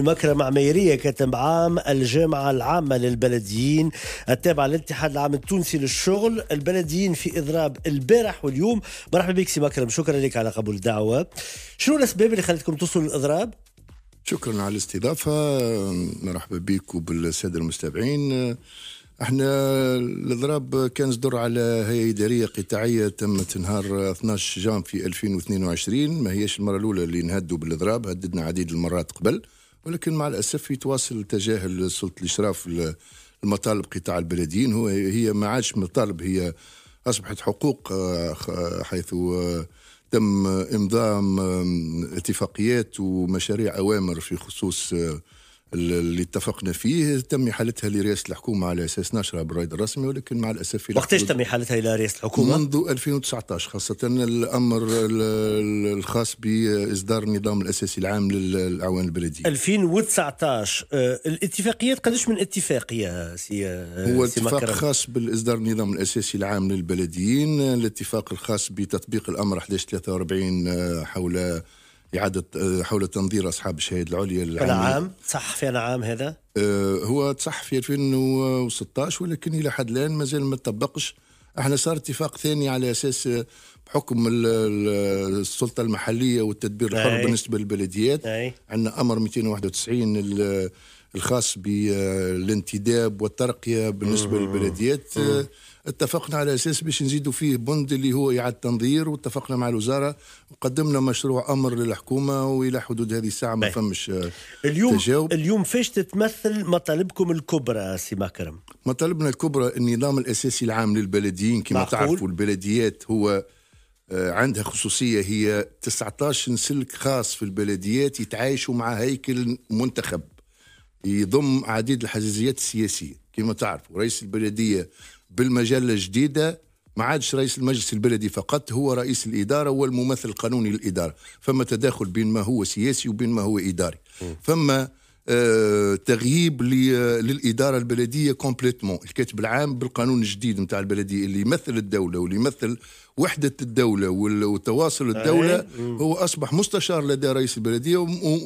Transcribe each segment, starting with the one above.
مكرم عمايرية كتم عام الجامعة العامة للبلديين التابعة للاتحاد العام التونسي للشغل البلديين في إضراب البارح واليوم مرحبا بك سي مكرم شكرا لك على قبول الدعوة شنو الأسباب اللي خلتكم توصلوا للإضراب؟ شكرا على الاستضافة مرحبا بك وبالسادة المستمعين احنا الاضراب كان صدر على هيئه اداريه قطاعيه تمت نهار 12 جانفي 2022 ما هيش المره الاولى اللي نهدوا بالاضراب هددنا عديد المرات قبل ولكن مع الاسف يتواصل تجاهل سلطه الاشراف المطالب قطاع البلديين هو هي ما عادش مطالب هي اصبحت حقوق آه، حيث آه، تم انضام اتفاقيات ومشاريع اوامر في خصوص آه، اللي اتفقنا فيه تم احالتها لرئاسه الحكومه على اساس نشرها بالرايد الرسمي ولكن مع الاسف وقتاش تم احالتها الى رئاسه الحكومه؟ منذ 2019 خاصه الامر الخاص باصدار النظام الاساسي العام للاعوان البلديه 2019 آه، الاتفاقيات قداش من اتفاقيه سي آه، هو سي اتفاق مكرم. خاص بالاصدار النظام الاساسي العام للبلديين الاتفاق الخاص بتطبيق الامر 1143 آه، حول إعادة آه، حول تنظير أصحاب الشهادة العليا العامة عام صح في أنا عام هذا؟ آه، هو تصح في 2016 ولكن إلى حد الآن مازال ما تطبقش احنا صار اتفاق ثاني على اساس آه، بحكم السلطه المحليه والتدبير الحر بالنسبه للبلديات عندنا امر 291 الخاص بالانتداب والترقيه بالنسبه للبلديات اتفقنا على اساس باش نزيدوا فيه بند اللي هو اعاده تنظير واتفقنا مع الوزاره وقدمنا مشروع امر للحكومه والى حدود هذه الساعه ما طيب. فمش اليوم تجاوب. اليوم فاش تتمثل مطالبكم الكبرى سي مكرم مطالبنا الكبرى النظام الاساسي العام للبلديين كما تعرفوا البلديات هو آه، عندها خصوصيه هي 19 سلك خاص في البلديات يتعايشوا مع هيكل منتخب يضم عديد الحزازيات السياسيه كما تعرفوا رئيس البلديه بالمجله الجديده ما عادش رئيس المجلس البلدي فقط هو رئيس الإدارة والممثل القانوني للإدارة فما تداخل بين ما هو سياسي وبين ما هو إداري فما آه تغييب للإدارة البلدية كومبليتمون الكاتب العام بالقانون الجديد نتاع البلدية اللي يمثل الدولة واللي يمثل وحده الدوله والتواصل الدوله هو اصبح مستشار لدى رئيس البلديه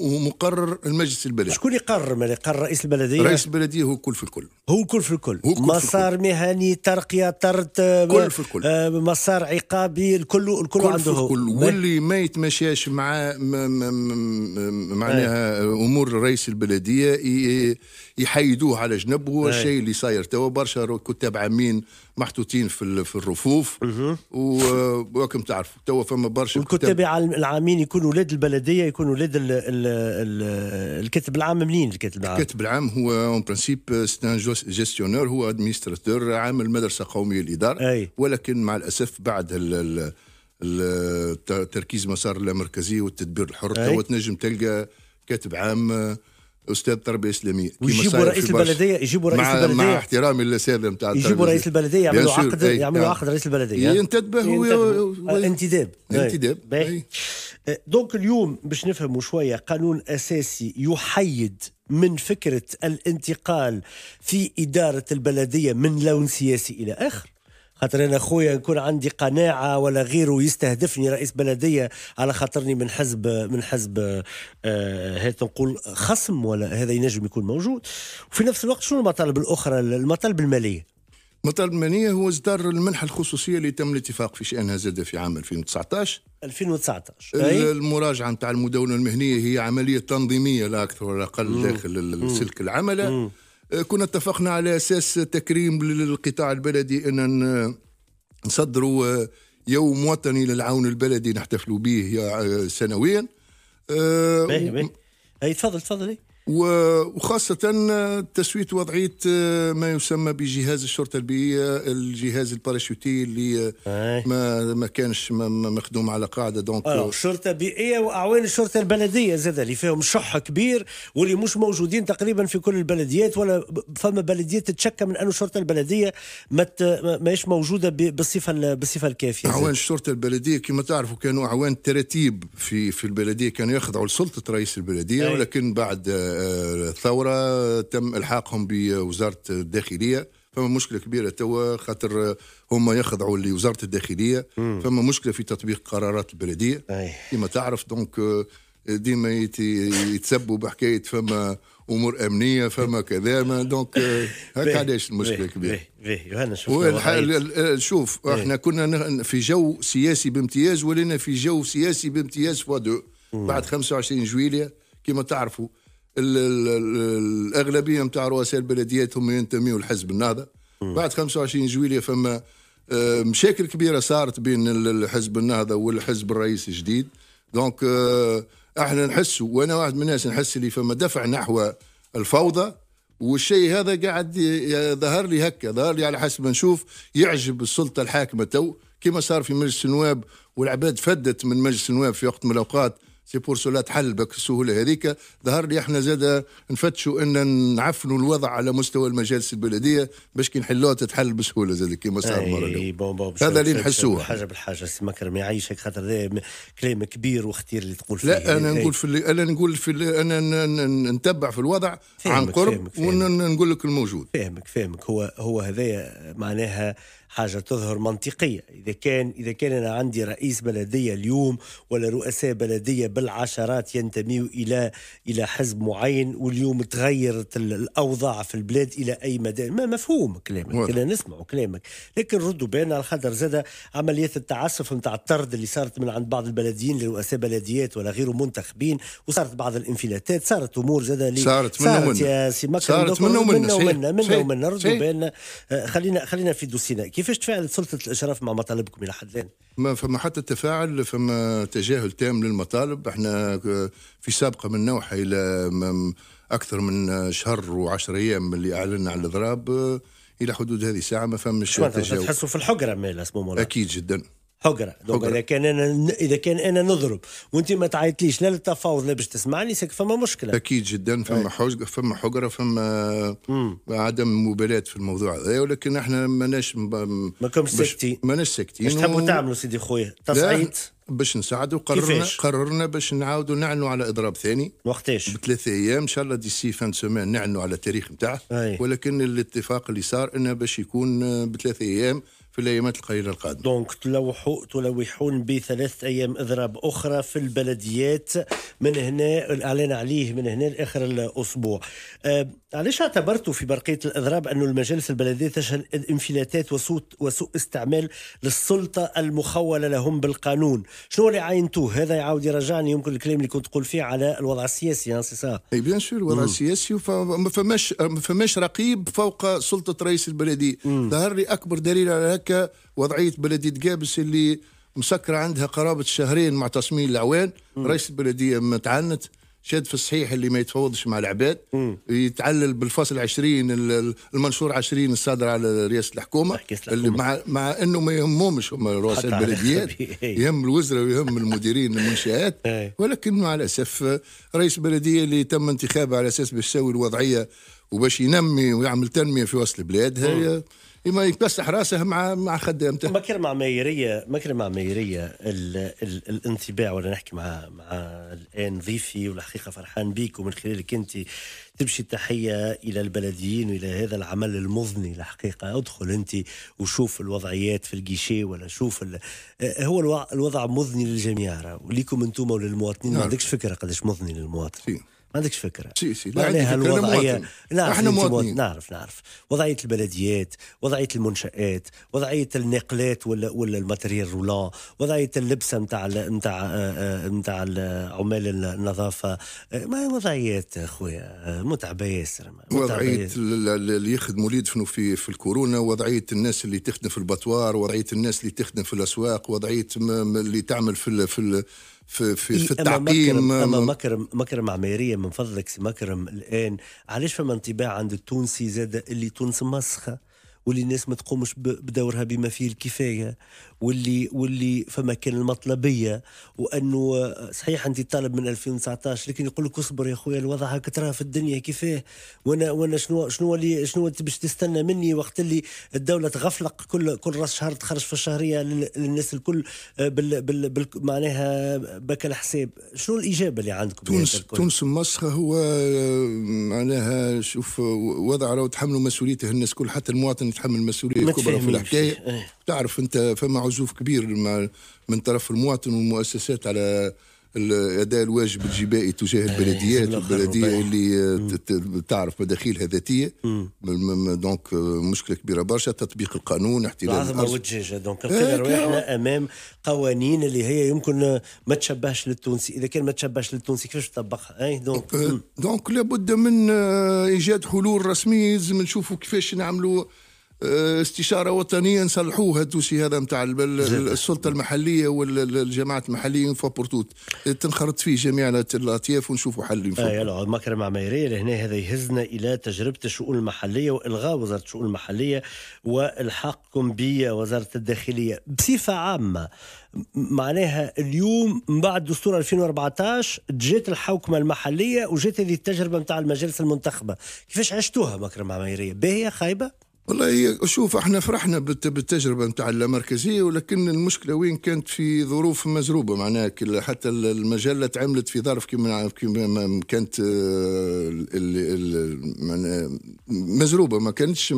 ومقرر المجلس البلدي شكون يقرر ما يقرر رئيس البلديه رئيس البلديه هو الكل في الكل هو الكل في الكل هو مسار الكل. مهني ترقيه طرد كل في الكل آه، مسار عقابي الكل الكل كل عنده في الكل واللي ما يتمشاش مع معناها امور رئيس البلديه يحيدوه على جنب هو الشيء اللي صاير توا برشا كتاب عامين محطوطين في الرفوف و وراكم تعرفوا توا فما برشا الكتاب العامين يكونوا ولاد البلديه يكونوا ولاد الكاتب العام منين الكاتب العام؟ الكاتب العام هو اون برانسيب ان جيستيونور هو ادمينستراتور عامل مدرسه قوميه للاداره أي. ولكن مع الاسف بعد التركيز مسار لا والتدبير الحر توا تنجم تلقى كاتب عام استاذ تربيه اسلاميه ويجيبوا رئيس البلديه يجيبوا رئيس البلديه مع احترامي للسير نتاع يجيبوا رئيس البلديه يعملوا عقد إيه، يعملوا عقد رئيس البلديه ينتدبه إيه، إيه، طيب. انتداب انتداب دونك اليوم باش نفهموا شويه قانون اساسي يحيد من فكره الانتقال في اداره البلديه من لون سياسي الى اخر خاطر انا خويا يكون عندي قناعه ولا غيره يستهدفني رئيس بلديه على خاطرني من حزب من حزب آه هذا نقول خصم ولا هذا ينجم يكون موجود وفي نفس الوقت شنو المطالب الاخرى المطالب الماليه المطالب المالية هو إصدار المنحة الخصوصية اللي تم الاتفاق في شأنها زاد في عام 2019 2019 أي؟ المراجعة نتاع المدونة المهنية هي عملية تنظيمية لا أكثر ولا أقل داخل السلك العمل آه، كنا اتفقنا على اساس تكريم للقطاع البلدي ان نصدروا آه، يوم وطني للعون البلدي نحتفلوا به آه، سنويا باهي باهي اي تفضل تفضل إيه؟ وخاصة تسوية وضعية آه، ما يسمى بجهاز الشرطة البيئية الجهاز الباراشوتي اللي آه، ما ما كانش مخدوم على قاعدة دونك الشرطة بيئية وأعوان الشرطة البلدية زاد اللي فيهم شح كبير واللي مش موجودين تقريبا في كل البلديات ولا فما بلديات تتشكى من أن الشرطة البلدية ما ماهيش موجودة بالصفة بالصفة الكافية أعوان الشرطة البلدية كما تعرفوا كانوا أعوان تراتيب في في البلدية كانوا يخضعوا لسلطة رئيس البلدية ولكن بعد آه، الثوره تم الحاقهم بوزاره الداخليه فما مشكله كبيره توا خاطر هم يخضعوا لوزاره الداخليه مم. فما مشكله في تطبيق قرارات البلديه كما تعرف دونك ديما يتسبوا بحكايه فما امور امنيه فما كذا ما دونك هكا علاش المشكله كبيره يوهنا شوف احنا كنا في جو سياسي بامتياز ولينا في جو سياسي بامتياز فوا دو بعد 25 جويليه كما تعرفوا الاغلبيه نتاع رؤساء البلديات هم ينتميوا لحزب النهضه بعد 25 جويليه فما آه، مشاكل كبيره صارت بين حزب النهضه والحزب الرئيسي الجديد دونك آه، احنا نحس وانا واحد من الناس نحس اللي فما دفع نحو الفوضى والشيء هذا قاعد ظهر لي هكا ظهر لي على حسب ما نشوف يعجب السلطه الحاكمه تو كما صار في مجلس النواب والعباد فدت من مجلس النواب في وقت من الاوقات سي بور سولا تحل بك السهوله هذيك ظهر لي احنا زاد نفتشوا ان نعفنوا الوضع على مستوى المجالس البلديه باش كي نحلوها تتحل بسهوله زاد كيما صار المره الاولى هذا اللي نحسوه حاجه بالحاجه سي مكرم يعيشك خاطر كلام كبير وخطير اللي تقول فيه لا انا نقول في اللي انا نقول في اللي انا نتبع في الوضع عن قرب ونقول لك الموجود فاهمك فاهمك هو هو هذايا معناها حاجة تظهر منطقية إذا كان إذا كان أنا عندي رئيس بلدية اليوم ولا رؤساء بلدية بالعشرات ينتميوا إلى إلى حزب معين واليوم تغيرت الأوضاع في البلاد إلى أي مدى ما مفهوم كلامك كنا نسمع كلامك لكن ردوا بين على خاطر زاد عملية التعسف نتاع الطرد اللي صارت من عند بعض البلديين لرؤساء بلديات ولا غيره منتخبين وصارت بعض الانفلاتات صارت أمور زاد لي صارت منا ومنا صارت, صارت منا ومنا منا ومنا ردوا بين آه، خلينا خلينا في دوسينا كيف كيفاش تفاعلت سلطه الاشراف مع مطالبكم الى حد الان؟ ما فما حتى تفاعل فما تجاهل تام للمطالب احنا في سابقه من نوحه الى اكثر من شهر وعشر ايام اللي اعلنا على الاضراب الى حدود هذه الساعه ما فمش تجاوب تحسوا في الحقره من اسمه اكيد جدا حقرة دونك اذا كان انا اذا كان انا نضرب وانت ما تعيطليش لا للتفاوض لا باش تسمعني ساك فما مشكله اكيد جدا فما حجره إيه. فما حجره فما عدم مبالاه في الموضوع هذا إيه، ولكن احنا ماناش ما كم ساكتين ماناش ساكتين ايش تحبوا تعملوا سيدي خويا تصعيد باش نساعدوا قررنا كيفاش؟ قررنا باش نعاودوا نعنوا على اضراب ثاني وقتاش؟ بثلاثة ايام ان شاء الله دي سي فان سومان نعنوا على التاريخ نتاعه ولكن الاتفاق اللي صار انه باش يكون بثلاثة ايام في الايامات القليله القادمه. دونك تلوحوا تلوحون بثلاث ايام اضراب اخرى في البلديات من هنا الاعلان عليه من هنا لاخر الاسبوع. أه علاش اعتبرتوا في برقيه الاضراب انه المجالس البلديه تشهد انفلاتات وسوء وسوء استعمال للسلطه المخوله لهم بالقانون، شنو اللي عاينتوه؟ هذا يعاود يرجعني يمكن الكلام اللي كنت تقول فيه على الوضع السياسي سي سا. اي بيان سور الوضع السياسي فماش فماش رقيب فوق سلطه رئيس البلديه، ظهر لي اكبر دليل على هكا وضعيه بلديه قابس اللي مسكره عندها قرابه شهرين مع تصميم العوان رئيس البلديه متعنت شاد في الصحيح اللي ما يتفاوضش مع العباد يتعلل بالفصل 20 المنشور 20 الصادر على رئاسه الحكومه اللي مع مع انه ما يهمهمش هم رؤساء البلديات يهم الوزراء ويهم المديرين المنشات ولكن مع الاسف رئيس البلديه اللي تم انتخابه على اساس باش يسوي الوضعيه وباش ينمي ويعمل تنميه في وسط البلاد هي يما يكسح راسه مع مع خدامته مع ميريه ال... ال... الانطباع ولا نحكي مع مع الان ضيفي والحقيقة فرحان بيك ومن خلالك انت تمشي التحية إلى البلديين وإلى هذا العمل المضني الحقيقة ادخل أنت وشوف الوضعيات في الجيشي ولا شوف ال... آه، هو الوضع مضني للجميع وليكم أنتم وللمواطنين ما نعم. عندكش فكرة قداش مضني للمواطن فيه. ما عندكش فكره سي سي لا معناها الوضعيه نعرف احنا مواطنين نعرف نعرف وضعيه البلديات وضعيه المنشات وضعيه النقلات ولا ولا الماتريال رولا وضعيه اللبسه نتاع نتاع آه، آه، نتاع عمال النظافه آه، ما وضعيات اخويا متعبه ياسر وضعيه اللي يخدموا اللي يدفنوا في في الكورونا وضعيه الناس اللي تخدم في البطوار وضعيه الناس اللي تخدم في الاسواق وضعيه اللي تعمل في في في في, إيه، في التعقيم أما مكرم, أما مكرم مكرم عمارية من فضلك سي مكرم الآن علاش فما انطباع عند التونسي زاد اللي تونس مسخة واللي الناس ما تقومش بدورها بما فيه الكفاية واللي واللي فما كان المطلبيه وانه صحيح انت طالب من 2019 لكن يقول لك اصبر يا خويا الوضع هكا تراه في الدنيا كيفاه وانا وانا شنو شنو اللي شنو انت باش تستنى مني وقت اللي الدوله تغفلق كل كل راس شهر تخرج في الشهريه للناس الكل آه، بال بال, بال معناها بك الحساب شنو الاجابه اللي عندكم تونس تونس مسخه هو آه، معناها شوف آه، وضع راهو تحملوا مسؤوليته الناس كل حتى المواطن يتحمل مسؤوليه كبرى في الحكايه إيه. تعرف انت فما عزوف كبير من طرف المواطن والمؤسسات على اداء الواجب الجبائي تجاه إيه، البلديات والبلديه اللي تعرف مداخيلها ذاتيه دونك آه، مشكله كبيره برشا تطبيق القانون احتلال العظمه والدجاجه دونك احنا امام قوانين اللي هي يمكن ما تشبهش للتونسي اذا كان ما تشبهش للتونسي كيفاش تطبقها اي دونك دونك لابد من آه، ايجاد حلول رسميه لازم نشوفوا كيفاش نعملوا آه، استشاره وطنيه نصلحوه الدوسي هذا نتاع السلطه المحليه والجماعات المحليه فو بورتوت تنخرط فيه جميع الاطياف ونشوفوا حل اي يلا مكرم عميري لهنا هذا يهزنا الى تجربه الشؤون المحليه والغاء وزاره الشؤون المحليه والحاقكم بوزاره الداخليه بصفه عامه معناها اليوم من بعد دستور 2014 جات الحوكمه المحليه وجات هذه التجربه نتاع المجالس المنتخبه كيفاش عشتوها مكرم عميري باهيه خايبه والله شوف احنا فرحنا بالتجربه نتاع اللامركزيه ولكن المشكله وين كانت في ظروف مزروبه معناها حتى المجله تعملت في ظرف كما كانت آه، ال ال مزروبه ما كانتش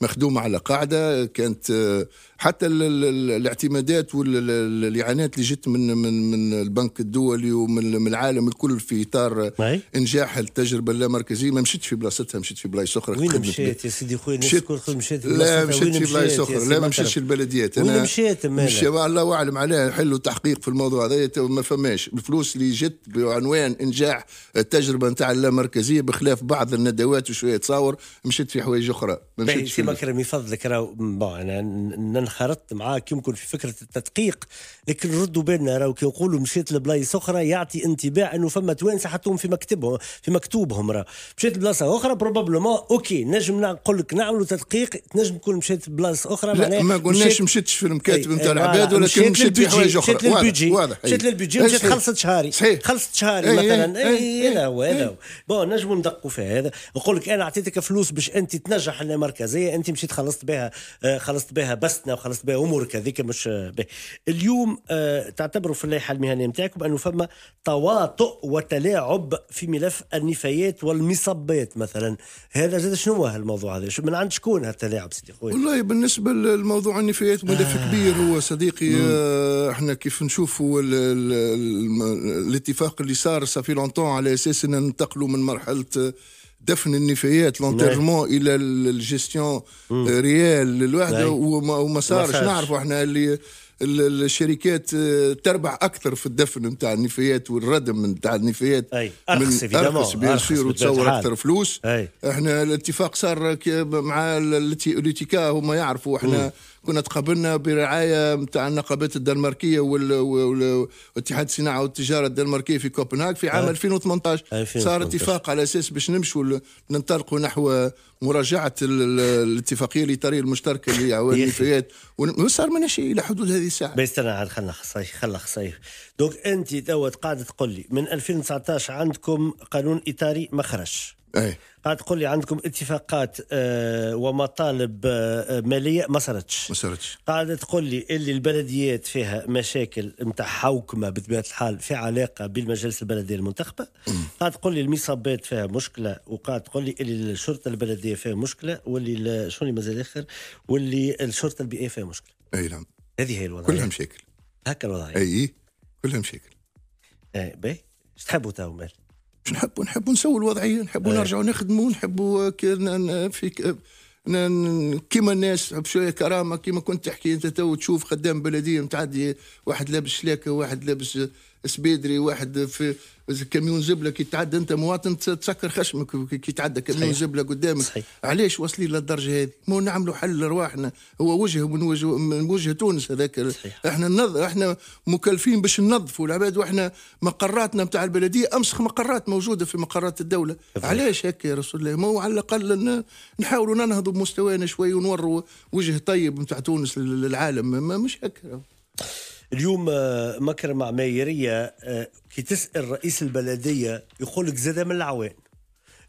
مخدومه على قاعده كانت آه، حتى الاعتمادات والاعانات اللي جت من من من البنك الدولي ومن العالم الكل في اطار آه، انجاح التجربه اللامركزيه ما مشيتش في بلاصتها مشيت في بلايص اخرى وين مشيت يا سيدي خويا الناس مشيت لا مشيت في بلايص اخرى لا ما مشيتش البلديات انا مشيت مش الله اعلم عليها حلوا تحقيق في الموضوع هذا ما فماش الفلوس اللي جت بعنوان انجاح التجربه نتاع اللامركزيه بخلاف بعض الندوات وشويه تصاور مشيت في حوايج اخرى ما مشيتش في مكرم يفضلك راه انا انخرطت معاك يمكن في فكره التدقيق لكن ردوا بالنا راه كي نقولوا مشيت لبلايص اخرى يعطي انطباع انه فما توانسه حطوهم في مكتبهم في مكتوبهم راه مشيت لبلاصه اخرى بروبابلومون اوكي نجم نقول لك نعملوا تدقيق تنجم تكون مشيت لبلايص اخرى لا ما قلناش مشيتش في المكاتب نتاع العباد ولكن مشيت في حوايج اخرى مشيت للبيجي مشيت للبيجي مشيت خلصت شهاري خلصت شهاري مثلا هذا هو هذا هو بون نجموا ندقوا في هذا نقول لك انا اعطيتك فلوس باش انت تنجح المركزيه انت مشيت خلصت بها آه، خلصت بها بسنا وخلصت بها امورك هذيك مش به. اليوم آه، تعتبروا في اللائحه المهنيه نتاعكم انه فما تواطؤ وتلاعب في ملف النفايات والمصبات مثلا هذا زاد شنو هو الموضوع هذا من عند شكون هالتلاعب سيدي خويا والله بالنسبه للموضوع النفايات ملف آه. كبير هو صديقي آه احنا كيف نشوفوا الاتفاق اللي صار صافي لونتون على اساس ان ننتقلوا من مرحله دفن النفايات نعم. لونتيرمون الى الجستيون آه، ريال الواحده نعم. وما صارش نعرفوا احنا اللي الشركات آه، تربح اكثر في الدفن نتاع النفايات والردم نتاع النفايات اي ارخص من ارخص بيان سور وتصور اكثر فلوس أي. احنا الاتفاق صار مع الاتيكا هما يعرفوا احنا مم. كنا تقابلنا برعايه نتاع النقابات الدنماركيه والاتحاد الصناعه والتجاره الدنماركيه في كوبنهاغ في عام 2018 أه. صار اتفاق على اساس باش نمشوا ننطلقوا نحو مراجعه الاتفاقيه الاطاريه المشتركه اللي عوالي النفايات وصار منا شيء الى حدود هذه الساعه. بس ترى عاد خلنا خصايف خلنا خصايف دوك انت توا قاعد تقول لي من 2019 عندكم قانون اطاري ما خرجش قاعد تقول لي عندكم اتفاقات آه، ومطالب آه، ماليه ما صارتش ما صارتش قاعد تقول لي اللي البلديات فيها مشاكل نتاع حوكمه بطبيعه الحال في علاقه بالمجالس البلديه المنتخبه قاعد تقول لي المصابات فيها مشكله وقاعد تقول لي اللي الشرطه البلديه فيها مشكله واللي شنو اللي مازال اخر واللي الشرطه البيئيه فيها مشكله اي نعم هذه هي الوضعيه كلها مشاكل هكا الوضعيه اي كلها مشاكل اي باهي تحبوا تو مال باش نحبوا نحبوا نسووا الوضعيه نحبوا إيه. نرجعوا نخدموا نحبوا في كيما الناس بشويه كرامه كيما كنت تحكي انت تو تشوف خدام بلديه متعدي واحد لابس شلاكه واحد لابس سبيدري واحد في كاميون زبله كي تعدى انت مواطن تسكر خشمك كي تعدى كاميون زبله قدامك صحيح. علاش واصلين للدرجه هذه؟ مو نعملوا حل لرواحنا هو وجه من وجه من وجه تونس هذاك احنا ننظ... احنا مكلفين باش ننظفوا العباد واحنا مقراتنا نتاع البلديه امسخ مقرات موجوده في مقرات الدوله صحيح. علاش هكا يا رسول الله؟ مو على الاقل نحاولوا ننهضوا بمستوانا شوي ونوروا وجه طيب نتاع تونس للعالم مش هكا اليوم آه، مكرمة عمايرية آه، كي تسأل رئيس البلدية يقول لك زاد من العوان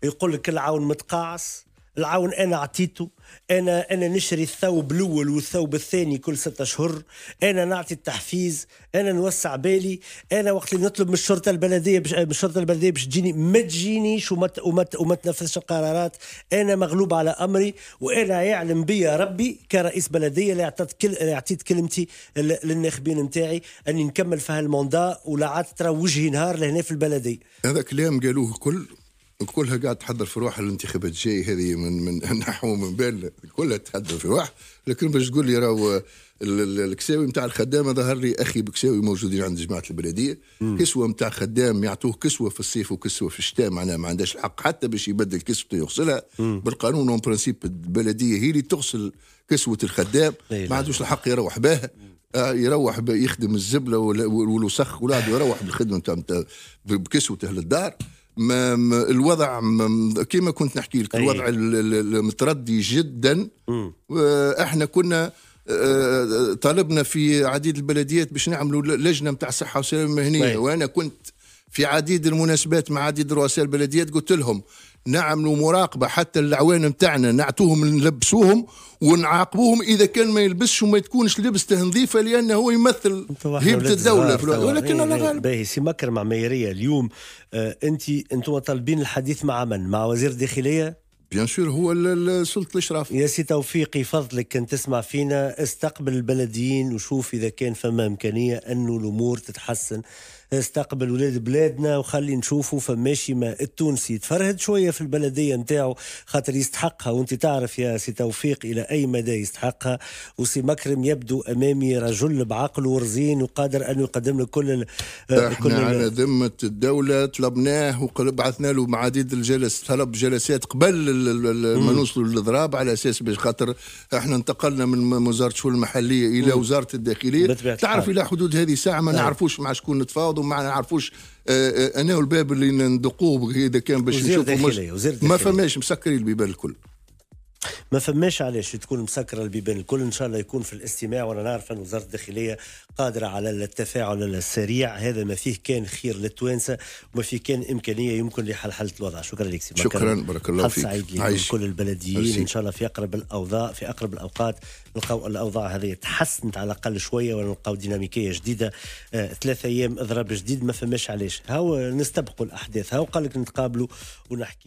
يقول لك العون متقاعس العون انا اعطيته انا انا نشري الثوب الاول والثوب الثاني كل ستة اشهر انا نعطي التحفيز انا نوسع بالي انا وقت اللي نطلب من الشرطه البلديه بش... من الشرطه البلديه باش تجيني ما تجينيش وما وما, وما تنفذش القرارات انا مغلوب على امري وانا يعلم بيا ربي كرئيس بلديه اللي اعطيت كل... اعطيت كلمتي للناخبين نتاعي اني نكمل في هالموندا ولا عاد ترى وجهي نهار لهنا في البلديه هذا كلام قالوه الكل كلها قاعد تحضر في روحها الانتخابات الجاي هذه من من نحو من بال كلها تحضر في روحها لكن باش تقول لي راهو الكساوي نتاع الخدامه ظهر لي اخي بكساوي موجودين عند جماعه البلديه كسوه نتاع خدام يعطوه كسوه في الصيف وكسوه في الشتاء معناها ما عندهاش الحق حتى باش يبدل كسوته يغسلها بالقانون اون برانسيب البلديه هي اللي تغسل كسوه الخدام ما عندوش الحق يروح بها آه، يروح يخدم الزبله والوسخ ولا يروح بالخدمه نتاع بكسوته للدار ما الوضع كما كنت نحكي لك الوضع إيه. المتردي جدا آه، احنا كنا آه، طلبنا في عديد البلديات باش نعملوا لجنه نتاع صحه وسلامه مهنيه إيه. وانا كنت في عديد المناسبات مع عديد رؤساء البلديات قلت لهم نعملوا مراقبة حتى العوين متاعنا نعطوهم نلبسوهم ونعاقبوهم إذا كان ما يلبسش وما تكونش لبسته نظيفة لأنه هو يمثل هيبة الدولة ولكن أنا غالب باهي سي مكر مع ميرية اليوم آه أنت أنتم طالبين الحديث مع من؟ مع وزير الداخلية؟ بيان سور هو سلطه الاشراف يا سي توفيقي فضلك كان تسمع فينا استقبل البلديين وشوف اذا كان فما امكانيه انه الامور تتحسن استقبل ولاد بلادنا وخلي نشوفوا فماشي ما التونسي يتفرهد شويه في البلديه نتاعو خاطر يستحقها وانت تعرف يا سي توفيق الى اي مدى يستحقها وسي مكرم يبدو امامي رجل بعقل ورزين وقادر انه يقدم لك كل آه، كل على ذمه الدوله طلبناه وبعثنا له معديد الجلس طلب جلسات قبل ما نوصلوا للضراب على اساس باش خاطر احنا انتقلنا من وزاره الشؤون المحليه الى مم. وزاره الداخليه تعرف الى حدود هذه الساعه ما نعم. نعرفوش مع شكون نتفاوض بعضهم ما نعرفوش آه، آه، انا والباب اللي ندقوه اذا كان باش نشوفوا ما فماش مسكرين الباب الكل ما فماش علاش تكون مسكره البيبان الكل ان شاء الله يكون في الاستماع وانا نعرف ان وزاره الداخليه قادره على التفاعل السريع هذا ما فيه كان خير للتوانسه وما فيه كان امكانيه يمكن لحل حاله الوضع شكرا لك سي شكرا بارك الله فيك سعيد لكل كل البلديين ان شاء الله في اقرب الاوضاع في اقرب الاوقات نلقاو الاوضاع هذه تحسنت على الاقل شويه ونلقاو ديناميكيه جديده آه ثلاثة ايام اضراب جديد ما فماش علاش هاو نستبقوا الاحداث هاو قال لك نتقابلوا ونحكيوا